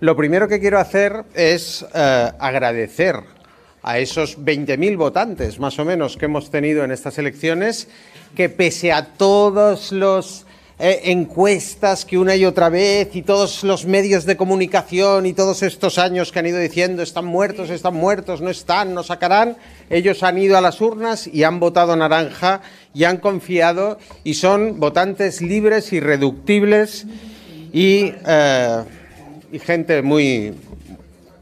Lo primero que quiero hacer es eh, agradecer a esos 20.000 votantes, más o menos, que hemos tenido en estas elecciones, que pese a todas las eh, encuestas que una y otra vez, y todos los medios de comunicación, y todos estos años que han ido diciendo están muertos, están muertos, no están, no sacarán, ellos han ido a las urnas y han votado naranja, y han confiado, y son votantes libres, irreductibles, y... Eh, y gente muy...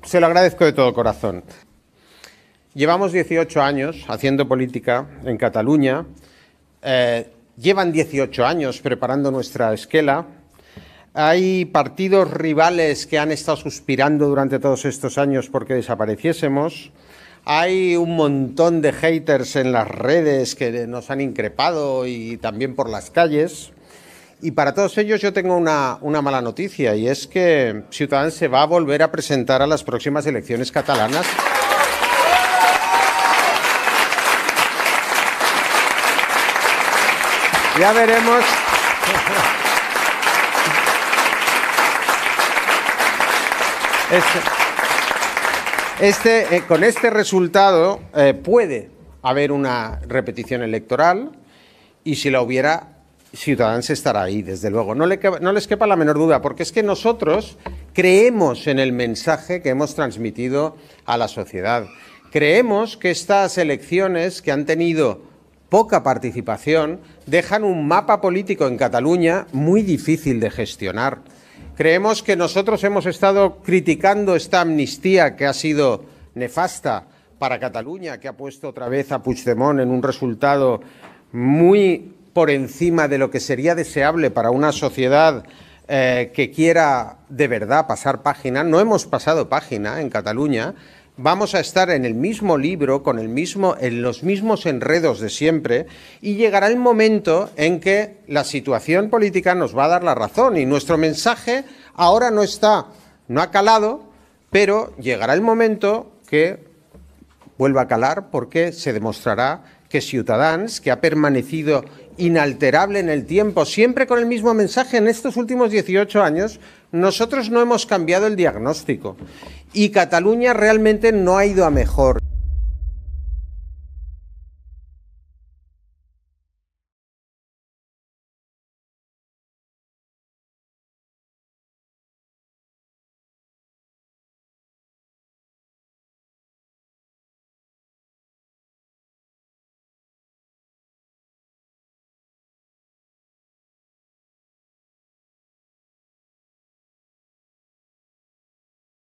Se lo agradezco de todo corazón. Llevamos 18 años haciendo política en Cataluña. Eh, llevan 18 años preparando nuestra esquela. Hay partidos rivales que han estado suspirando durante todos estos años porque desapareciésemos. Hay un montón de haters en las redes que nos han increpado y también por las calles. Y para todos ellos yo tengo una, mala noticia y es que Ciutadans se va a volver a presentar a las próximas elecciones catalanas. Ya veremos. Este, eh, con este resultado eh, puede haber una repetición electoral y si la hubiera Ciudadanos estará ahí, desde luego. No, no les quepa la menor duda, porque es que nosotros creemos en el mensaje que hemos transmitido a la sociedad. Creemos que estas elecciones que han tenido poca participación dejan un mapa político en Cataluña muy difícil de gestionar. Creemos que nosotros hemos estado criticando esta amnistía que ha sido nefasta para Cataluña, que ha puesto otra vez a Puigdemont en un resultado muy por encima de lo que sería deseable para una sociedad eh, que quiera de verdad pasar página. No hemos pasado página en Cataluña. Vamos a estar en el mismo libro, con el mismo, en los mismos enredos de siempre, y llegará el momento en que la situación política nos va a dar la razón. Y nuestro mensaje ahora no está, no ha calado, pero llegará el momento que vuelva a calar porque se demostrará que Ciutadans, que ha permanecido inalterable en el tiempo, siempre con el mismo mensaje en estos últimos 18 años, nosotros no hemos cambiado el diagnóstico y Cataluña realmente no ha ido a mejor.